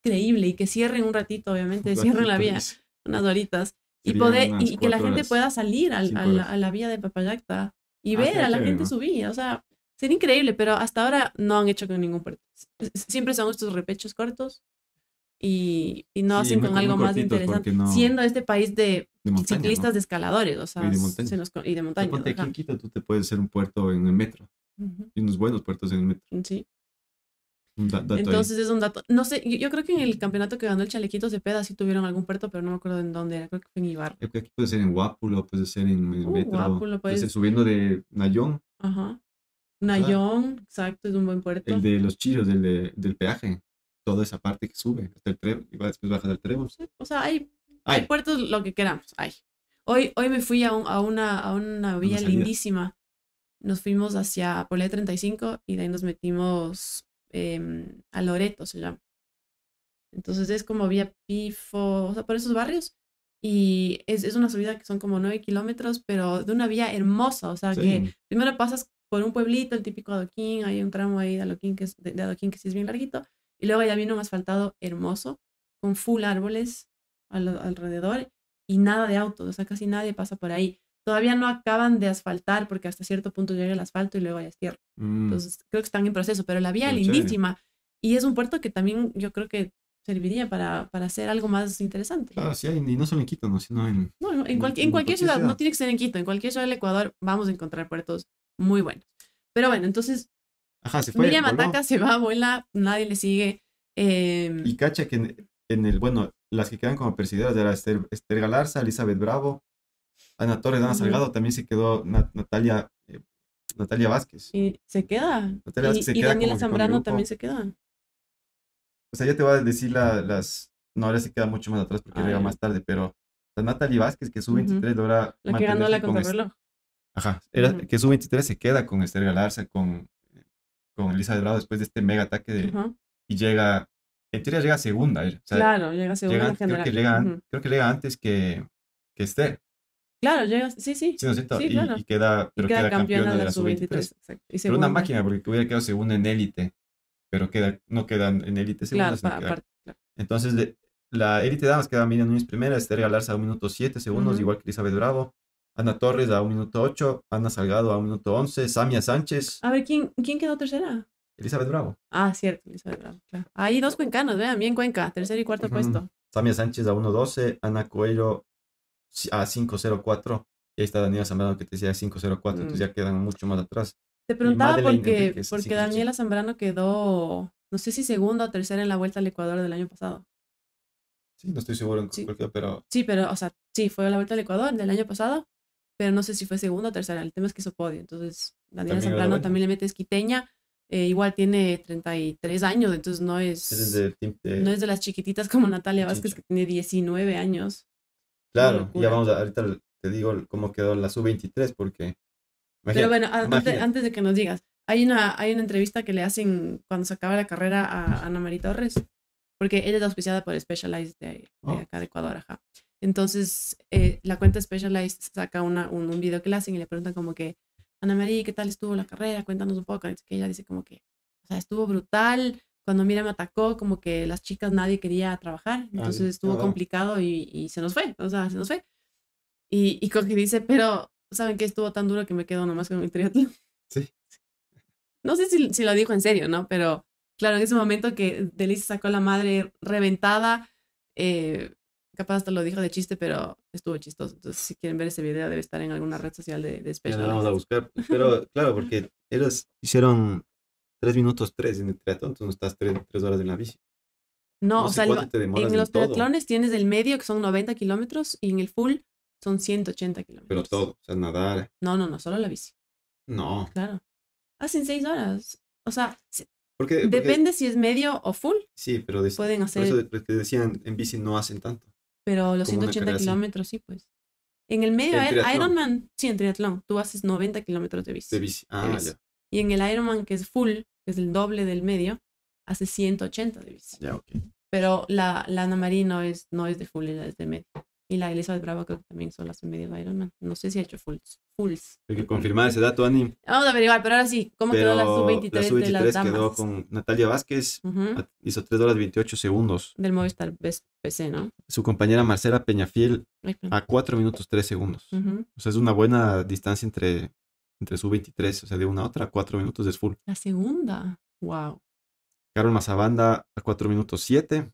Increíble. Y que cierren un ratito, obviamente, cierren la vía, unas horitas. Y, poder, y que la gente pueda salir al, a, la, vía de Papayacta y ah, ver a la gente subir. O sea, sería increíble, pero hasta ahora no han hecho con ningún puerto. Siempre son estos repechos cortos y, no hacen con algo más interesante. Siendo este país de, ciclistas de escaladores, o sea, y de montaña. y de montaña tú te puedes hacer un puerto en el metro. Y unos buenos puertos en el metro. Mm, sí. Entonces es un dato. No sé, yo, creo que en el campeonato que ganó el Chalequito peda sí tuvieron algún puerto, pero no me acuerdo en dónde era. Creo que fue en Ibarra. Aquí puede ser en Huápulo, puede ser en uh, metro. subiendo de Nayón. Ajá. Nayón, exacto, es un buen puerto. El de los Chiros, el del peaje toda esa parte que sube hasta el Trébol y va después baja del Trébol. o sea, hay, hay, puertos lo que queramos, hay. Hoy, hoy me fui a, a, una, a una vía lindísima. Nos fuimos hacia Polé 35 y de ahí nos metimos em, a Loreto, se llama. Entonces es como vía Pifo, o sea, por esos barrios. Y es, es una subida que son como 9 kilómetros, pero de una vía hermosa. O sea, que primero pasas por un pueblito, el típico adoquín, hay un tramo ahí de adoquín que es, de adoquín que sí es bien larguito, y luego ya viene un asfaltado hermoso, con full árboles alrededor y nada de autos, o sea, casi nadie pasa por ahí. Todavía no acaban de asfaltar porque hasta cierto punto llega el asfalto y luego ya es tierra. Mm. Entonces, creo que están en proceso, pero la vía es lindísima. Y es un puerto que también yo creo que serviría para, para hacer algo más interesante. Claro, ah, sí, y no solo en Quito, ¿no? sino en... No, en, cualquier ciudad, no tiene que ser en Quito, en cualquier ciudad del Ecuador vamos a encontrar puertos muy buenos. Pero bueno, entonces Ajá, se fue. Miriam Mataca se va, abuela, nadie le sigue. Em, y cacha que en, el, bueno, las que quedan como perseguidas era Esther, Esther Galarza, Elizabeth Bravo, Ana Torres, Ana Salgado, también se quedó Natalia, eh, Natalia Vázquez. Y se queda. Natalia y, Daniela Zambrano también se queda. O sea, ya te voy a decir las... No, ahora se queda mucho más atrás porque llega más tarde, pero la Natalia Vázquez, que su 23 La que ganó la contrarreloj. Ajá, era, que su 23 se queda con Esther Galarza, con con Elisa Delgado después de este mega ataque de, y llega, en teoría llega segunda claro, llega segunda general. Creo que llega, creo que llega antes que, que esté, Claro, llega, sí, sí. Sí, ¿no es cierto? claro. y, queda, pero queda, campeona, de la sub-23. Pero una máquina, porque hubiera quedado segunda en élite, pero queda, no queda en élite segunda. Entonces, la élite damas queda Miriam Núñez primera, Esther Galarza a un minuto 7 segundos, igual que Elizabeth Bravo. Ana Torres a un minuto 8, Ana Salgado a un minuto 11, Samia Sánchez. A ver, ¿quién, quién quedó tercera? Elizabeth Bravo. Ah, cierto, Elizabeth Bravo, claro. Ahí dos cuencanos, vean, bien Cuenca, tercer y cuarto puesto. Samia Sánchez a 1.12, Ana Coelho a 5.04, y ahí está Daniela Zambrano que te decía 5.04, 4, entonces mm. ya quedan mucho más atrás. Te preguntaba porque, porque Daniela Zambrano quedó, no sé si segundo o tercera en la vuelta al Ecuador del año pasado. Sí, no estoy seguro en sí. Cualquier, pero... Sí, pero, o sea, sí, fue la vuelta al Ecuador del año pasado pero no sé si fue segunda o tercera. El tema es que hizo podio. Entonces, Daniela Zambrano también le mete esquiteña. Eh, igual tiene 33 años, entonces no es, de, no es de las chiquititas como Natalia Vázquez, que tiene 19 años. Claro, ya vamos ahorita te digo cómo quedó la sub-23, porque... Pero bueno, antes, de que nos digas, hay una, hay una entrevista que le hacen cuando se acaba la carrera a Ana María Torres, porque ella es auspiciada por Specialized de oh. acá de Ecuador, ajá. Entonces, eh, la cuenta Specialized saca una, un, video que le hacen y le preguntan como que, Ana María, ¿qué tal estuvo la carrera? Cuéntanos un poco. que ella dice como que, o sea, estuvo brutal. Cuando Mira me atacó, como que las chicas nadie quería trabajar. Entonces estuvo complicado y, se nos fue. O sea, se nos fue. Y, y dice, pero, ¿saben qué? Estuvo tan duro que me quedo nomás con mi triatlón. Sí. No sé si, si lo dijo en serio, ¿no? Pero claro, en ese momento que Delisa sacó la madre reventada, eh, Capaz hasta lo dijo de chiste, pero estuvo chistoso. Entonces, si quieren ver ese video, debe estar en alguna red social de, especial Ya vamos a buscar. Pero claro, porque ellos hicieron 3 minutos 3 en el triatlón, entonces no estás 3, horas en la bici. No, o sea, en los triatlones tienes el medio que son 90 kilómetros y en el full son 180 kilómetros. Pero todo, o sea, nadar. No, no, no, solo la bici. No. Claro. Hacen 6 horas. O sea, porque, depende si es medio o full. Sí, pero hacer. eso decían en bici no hacen tanto. Pero los 180 kilómetros, sí, pues. En el medio Ironman, sí, en triatlón, tú haces 90 kilómetros de bici. De bici. Ah, Ya. Y en el Ironman, que es full, que es el doble del medio, hace 180 de bici. Ya, Pero la, la Ana María es, no es de full, es de medio y la Elizabeth Bravo creo que también son las en medio de Iron No sé si ha hecho fulls. Hay que confirmar ese dato, Ani. Vamos a averiguar, pero ahora sí, ¿cómo quedó la sub-23 la sub de las damas? quedó con Natalia Vázquez, hizo 3 horas 28 segundos. Del Movistar PC, ¿no? Su compañera Marcela Peñafiel a 4 minutos 3 segundos. O sea, es una buena distancia entre, entre sub-23, o sea, de una a otra, 4 minutos es full. La segunda, wow. Carol Mazabanda a 4 minutos 7,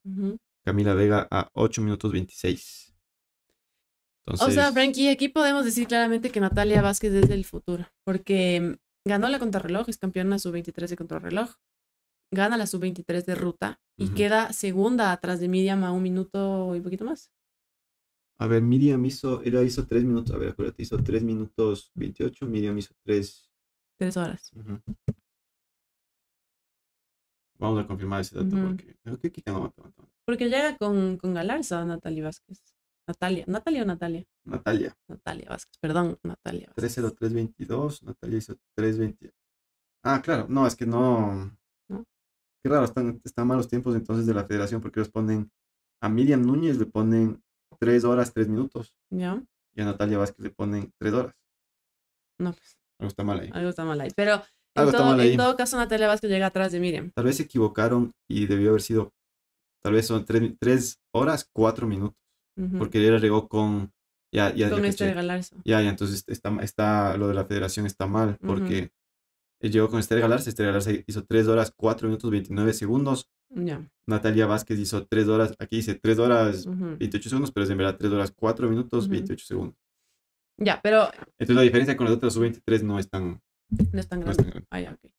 Camila Vega a 8 minutos 26. O sea, Frankie, aquí podemos decir claramente que Natalia Vázquez es del futuro, porque mm, ganó la contrarreloj, es campeona sub-23 de contrarreloj, gana la sub-23 de ruta y queda segunda atrás de Miriam a un minuto y poquito más. A ver, Miriam hizo, era hizo tres minutos, a ver, acuérdate, hizo tres minutos 28, Miriam hizo tres Tres horas. Vamos a confirmar ese dato porque... qué, porque llega con, con Galarza Natalia Vázquez. Natalia, Natalia o Natalia. Natalia. Natalia Vázquez, perdón, Natalia. 30322, Natalia hizo 322. Ah, claro, no, es que no. ¿No? Qué raro, están, mal malos tiempos entonces de la federación porque ellos ponen. A Miriam Núñez le ponen 3 horas 3 minutos. Ya. Y a Natalia Vázquez le ponen 3 horas. No, pues. Algo está mal ahí. Algo está mal ahí. Pero en todo, caso, Natalia Vázquez llega atrás de Miriam. Tal vez se equivocaron y debió haber sido, tal vez son tres horas, cuatro minutos porque él regó con... Ya, ya, con ya este Galarza. Ya, ya, entonces está, está, lo de la federación está mal, porque él eh, llegó con Esther Galarza, Esther Galarza hizo 3 horas 4 minutos 29 segundos. Ya. Natalia Vázquez hizo 3 horas, aquí dice 3 horas 28 segundos, pero es en verdad 3 horas 4 minutos 28 segundos. Ya, pero... Entonces la diferencia con las otras 23 no es tan... No es tan grande. Ah, ya, okay.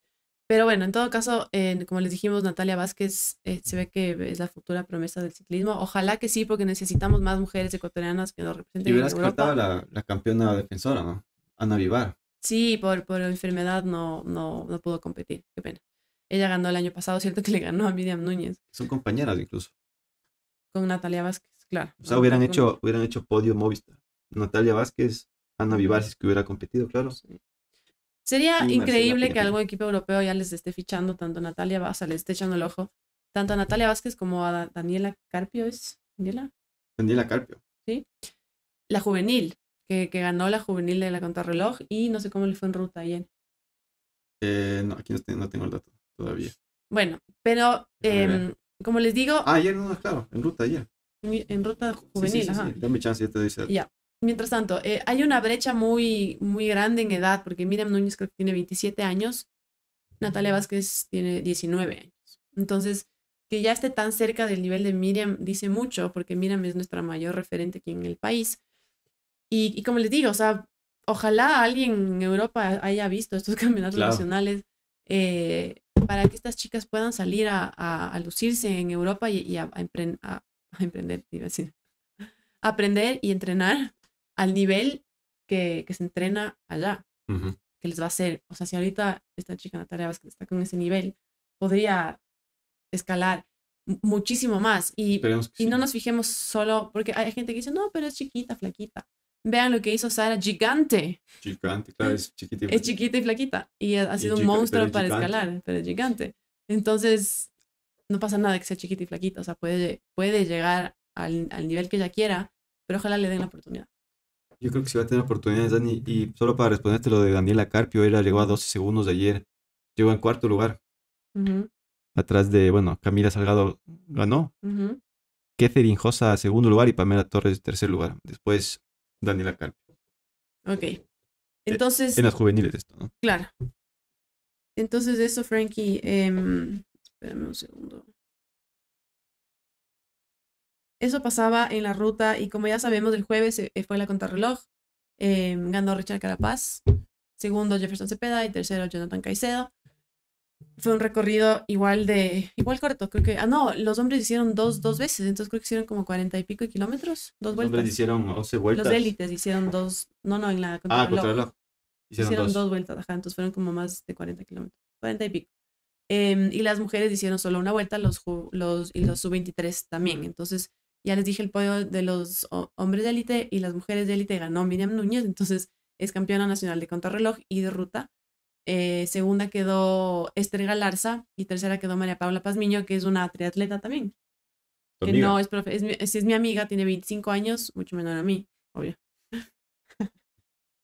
Pero bueno, en todo caso, como les dijimos, Natalia Vázquez eh, se ve que es la futura promesa del ciclismo. Ojalá que sí, porque necesitamos más mujeres ecuatorianas que nos representen. Y hubieras cortado La, campeona defensora, ¿no? Ana Vivar. Sí, por, por enfermedad no, no, no pudo competir. Qué pena. Ella ganó el año pasado, cierto que le ganó a Miriam Núñez. Son compañeras incluso. Con Natalia Vázquez, claro. O sea, hubieran, hecho, hubieran hecho podio Movistar. Natalia Vázquez, Ana Vivar, si es que hubiera competido, claro. Sí. Sería increíble que algún equipo europeo ya les esté fichando tanto a Natalia, o esté echando el ojo tanto a Natalia Vázquez como a Daniela Carpio, ¿es? ¿Daniela? Daniela Carpio. Sí. La juvenil, que, ganó la juvenil de la contrarreloj y no sé cómo le fue en ruta ayer. Eh, no, aquí no tengo, el dato todavía. Bueno, pero em, como les digo. Ah, ayer no, claro, en ruta ayer. En ruta juvenil, sí, sí, Dame chance, ya te doy Ya. Mientras tanto, eh, hay una brecha muy, muy grande en edad, porque Miriam Núñez creo que tiene 27 años, Natalia Vázquez tiene 19 años. Entonces, que ya esté tan cerca del nivel de Miriam dice mucho, porque Miriam es nuestra mayor referente aquí en el país. Y, y como les digo, o sea, ojalá alguien en Europa haya visto estos campeonatos nacionales eh, para que estas chicas puedan salir a, lucirse en Europa y, a, emprender, aprender y entrenar al nivel que, se entrena allá, que les va a hacer. O sea, si ahorita esta chica Natalia que está con ese nivel, podría escalar muchísimo más. Y, no nos fijemos solo, porque hay gente que dice, no, pero es chiquita, flaquita. Vean lo que hizo Sara, gigante. Gigante, claro, es chiquita y flaquita. Es chiquita y flaquita. Y ha sido un monstruo para escalar, pero es gigante. Entonces, no pasa nada que sea chiquita y flaquita. O sea, puede, puede llegar al, al nivel que ella quiera, pero ojalá le den la oportunidad. Yo creo que sí va a tener oportunidades, Dani. Y solo para responderte lo de Daniela Carpio, ella llegó a 12 segundos de ayer. Llegó en cuarto lugar. Atrás de, bueno, Camila Salgado ganó. que -huh. segundo lugar, y Pamela Torres, tercer lugar. Después, Daniela Carpio. Ok. Eh, Entonces. en las juveniles, esto, ¿no? Claro. Entonces, eso, Frankie. Eh, espérame un segundo. Eso pasaba en la ruta y como ya sabemos, el jueves eh, fue la contrarreloj. Em, ganó Richard Carapaz, segundo Jefferson Cepeda y tercero Jonathan Caicedo. Fue un recorrido igual de, igual corto, creo que, ah no, los hombres hicieron dos, dos veces, entonces creo que hicieron como cuarenta y pico de kilómetros, dos vueltas. Los hombres hicieron once vueltas. Los élites hicieron dos, no, no, en la ah, contrarreloj. Ah, Hicieron, dos. vueltas, entonces fueron como más de cuarenta kilómetros, cuarenta y pico. Em, y las mujeres hicieron solo una vuelta, los, los, y los sub-23 también. Entonces, ya les dije el podio de los hombres de élite y las mujeres de élite ganó Miriam Núñez, entonces es campeona nacional de contrarreloj y de ruta. Eh, segunda quedó Esther Larza y tercera quedó María Paula Pazmiño, que es una triatleta también. Que no es profe, es mi, es mi amiga, tiene 25 años, mucho menor a mí, obvio.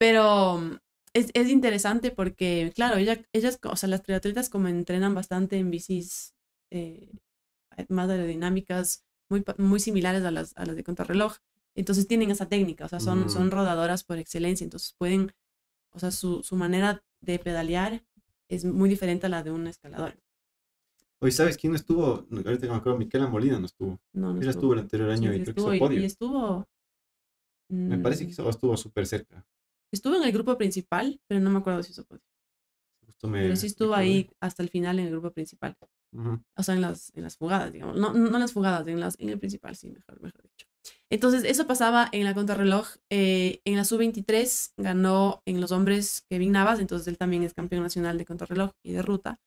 Pero mm, es, interesante porque, claro, ellas, o sea, las triatletas como entrenan bastante en bicis eh, más aerodinámicas, muy, muy similares a las, a las de contrarreloj. Entonces tienen esa técnica, o sea, son, mm. son rodadoras por excelencia, entonces pueden, o sea, su, su manera de pedalear es muy diferente a la de un escalador. Hoy, ¿sabes quién estuvo? Ahorita me acuerdo, Miquela Molina no estuvo. No, no Ella estuvo. el anterior año y creo que estuvo... Me parece que mm, estuvo súper cerca. Estuvo en el grupo principal, pero no me acuerdo si eso podio. pero sí estuvo ahí hasta el final en el grupo principal. O sea, en las, en las fugadas, digamos. No, en las fugadas, en, las, en el principal, sí, mejor, mejor dicho. Entonces, eso pasaba en la contrarreloj. Eh, en la sub-23 ganó en los hombres Kevin Navas, entonces él también es campeón nacional de contrarreloj y de ruta.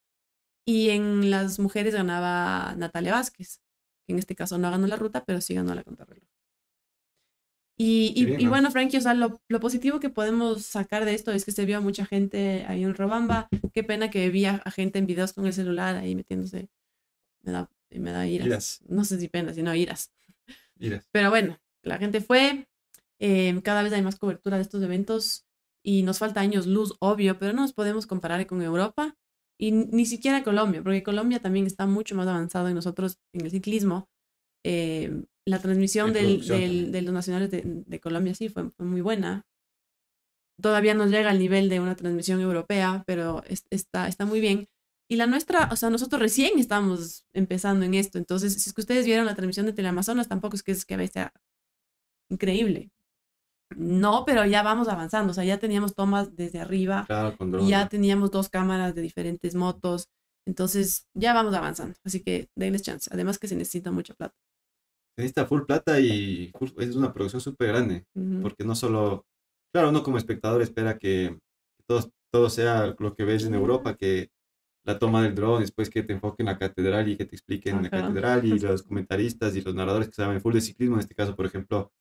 Y en las mujeres ganaba Natalia Vázquez, que en este caso no ganó la ruta, pero sí ganó la contrarreloj. Y, bueno, Frankie, o sea, lo, positivo que podemos sacar de esto es que se vio a mucha gente ahí en Robamba. Qué pena que vi a, gente en videos con el celular ahí metiéndose. Me da, me da iras. No sé si pena, sino iras. iras. Pero bueno, la gente fue. Em, cada vez hay más cobertura de estos eventos y nos falta años luz, obvio, pero no nos podemos comparar con Europa y ni siquiera Colombia, porque Colombia también está mucho más avanzado en nosotros en el ciclismo. Eh, la transmisión de los nacionales de, Colombia sí fue, muy buena. Todavía no llega al nivel de una transmisión europea, pero está, está muy bien. Y la nuestra, o sea, nosotros recién estamos empezando en esto. Entonces, si es que ustedes vieron la transmisión de Teleamazonas, tampoco es que es que sea increíble. No, pero ya vamos avanzando. O sea, ya teníamos tomas desde arriba. ya teníamos dos cámaras de diferentes motos. Entonces, ya vamos avanzando. Así que denles chance. Además que se necesita mucha plata necesita full plata y es una producción súper grande, porque no solo, claro, uno como espectador espera que todo, todo sea lo que ves en Europa, que la toma del drone, después que te enfoquen en la catedral y que te expliquen la catedral y los comentaristas y los narradores que saben full de ciclismo, en este caso, por ejemplo,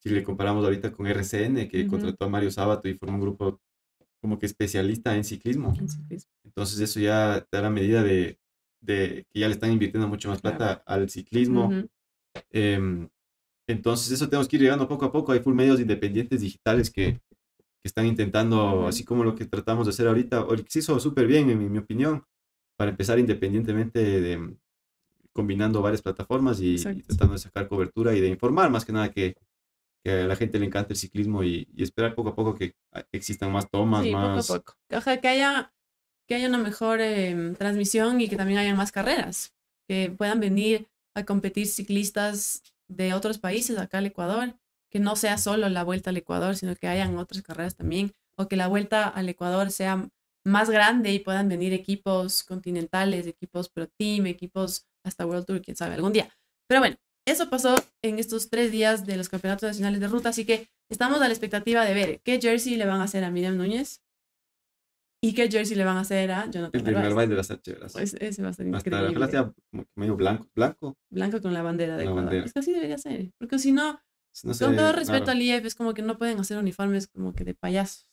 si le comparamos ahorita con RCN, que contrató a Mario Sábato y formó un grupo como que especialista en ciclismo. Entonces eso ya da la medida de, que ya le están invirtiendo mucho más plata al ciclismo. Em, entonces, eso tenemos que ir llegando poco a poco. Hay full medios independientes digitales que, están intentando, así como lo que tratamos de hacer ahorita, o que se hizo súper bien, en mi, opinión, para empezar independientemente de mm, combinando varias plataformas y, tratando de sacar cobertura y de informar más que nada que, a la gente le encanta el ciclismo y, esperar poco a poco que existan más tomas, más... Poco que haya, que haya una mejor em, transmisión y que también haya más carreras, que puedan venir a competir ciclistas de otros países acá al Ecuador, que no sea solo la vuelta al Ecuador, sino que hayan otras carreras también, o que la vuelta al Ecuador sea más grande y puedan venir equipos continentales, equipos pro team, equipos hasta World Tour, quién sabe, algún día. Pero bueno, eso pasó en estos tres días de los campeonatos nacionales de ruta, así que estamos a la expectativa de ver qué jersey le van a hacer a Miriam Núñez, ¿Y qué jersey le van a hacer a Jonathan El primer baile de a ser Pues ese va a ser increíble. Hasta la medio blanco, blanco. Blanco con la bandera de la Es que así debería ser. Porque si no, con todo respeto al IEF, es como que no pueden hacer uniformes como que de payasos.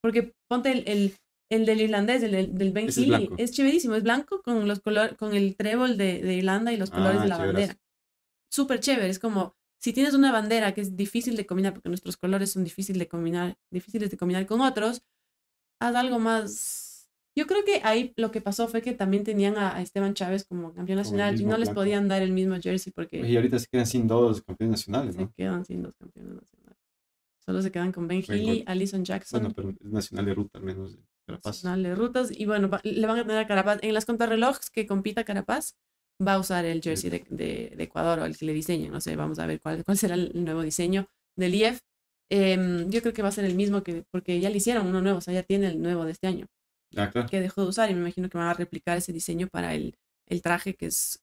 Porque ponte el, el, del irlandés, el del, del Ben es, chéverísimo. Es blanco con, los color, con el trébol de, de Irlanda y los ah, colores de la bandera. Súper chévere. Es como, si tienes una bandera que es difícil de combinar, porque nuestros colores son difícil de combinar, difíciles de combinar con otros, haz algo más. Yo creo que ahí lo que pasó fue que también tenían a, Esteban Chávez como campeón nacional y no les podían dar el mismo jersey porque... Y ahorita se quedan sin dos campeones nacionales, ¿no? Se quedan sin dos campeones nacionales. Solo se quedan con Ben Healy, Alison Jackson. Bueno, pero es nacional de ruta al menos. Carapaz. Nacional de rutas y bueno, le van a tener a Carapaz. En las contrarrelojes que compita Carapaz, va a usar el jersey de, Ecuador o el que le diseñen. No sé, vamos a ver cuál, cuál será el nuevo diseño del IEF eh, yo creo que va a ser el mismo que, porque ya le hicieron uno nuevo, o sea, ya tiene el nuevo de este año. Que dejó de usar y me imagino que van a replicar ese diseño para el, el traje que es,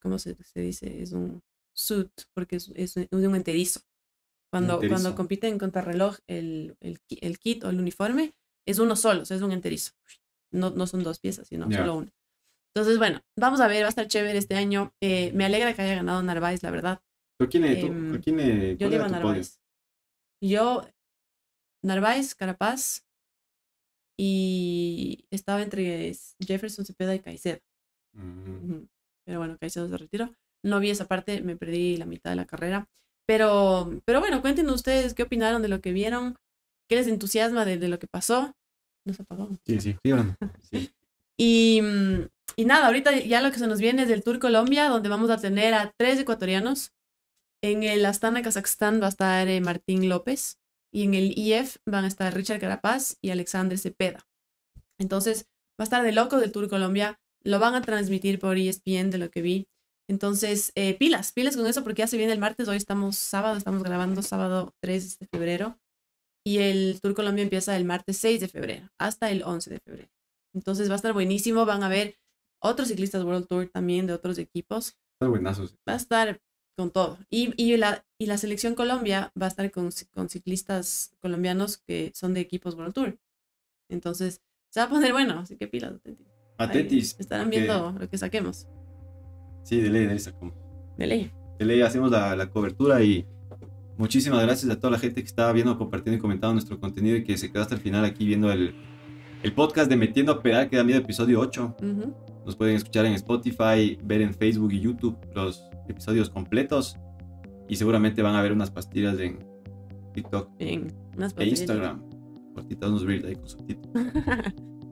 ¿cómo se, se, dice? Es un suit, porque es, es un enterizo. Cuando, cuando compiten contra reloj, el, el, el, kit o el uniforme es uno solo, o sea, es un enterizo. No, no son dos piezas, sino solo uno Entonces, bueno, vamos a ver, va a estar chévere este año. Eh, me alegra que haya ganado Narváez, la verdad. ¿Pero quién em, yo le Narváez yo, Narváez, Carapaz, y estaba entre Jefferson Cepeda y Caicedo. Pero bueno, Caicedo se retiró. No vi esa parte, me perdí la mitad de la carrera. Pero, pero bueno, cuéntenme ustedes qué opinaron de lo que vieron, qué les entusiasma de, lo que pasó. ¿No se Sí, sí, sí. sí. y, mm, y nada, ahorita ya lo que se nos viene es del Tour Colombia, donde vamos a tener a tres ecuatorianos. En el Astana, Kazajstán, va a estar eh, Martín López. Y en el IF van a estar Richard Carapaz y Alexander Cepeda. Entonces, va a estar de loco del Tour Colombia. Lo van a transmitir por ESPN, de lo que vi. Entonces, eh, pilas, pilas con eso, porque ya se viene el martes. Hoy estamos sábado, estamos grabando sábado 3 de febrero. Y el Tour Colombia empieza el martes 6 de febrero hasta el 11 de febrero. Entonces, va a estar buenísimo. Van a ver otros ciclistas World Tour también de otros equipos. Va a estar con todo. Y, y, la, selección Colombia va a estar con, ciclistas colombianos que son de equipos World Tour. Entonces, se va a poner bueno, así que pilas, Atetis. Estarán viendo lo que saquemos. Sí, de ley, de ley sacamos. De ley. De ley hacemos la, cobertura y muchísimas gracias a toda la gente que estaba viendo, compartiendo y comentando nuestro contenido y que se quedó hasta el final aquí viendo el, el podcast de Metiendo a Pedal que da miedo episodio 8. Nos pueden escuchar en Spotify, ver en Facebook y YouTube los episodios completos y seguramente van a ver unas pastillas en TikTok Bien, e Instagram. reels ahí con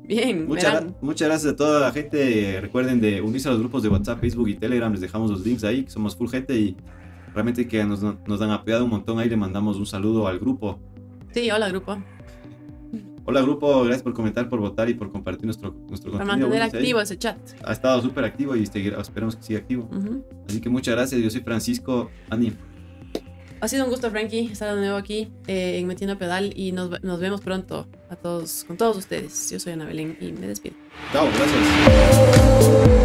Bien, muchas, gracias a toda la gente. Recuerden de unirse a los grupos de WhatsApp, Facebook y Telegram. Les dejamos los links ahí, somos full gente y realmente que nos, nos han apoyado un montón. Ahí le mandamos un saludo al grupo. Sí, hola grupo. Hola grupo, gracias por comentar, por votar y por compartir nuestro, nuestro contenido. Para mantener activo ese chat. Ha estado súper activo y esperamos que siga activo. Así que muchas gracias, yo soy Francisco Ani. Ha sido un gusto, Frankie, estar de nuevo aquí eh, en Metiendo Pedal y nos, vemos pronto a todos, con todos ustedes. Yo soy Ana Belén y me despido. Chao, gracias.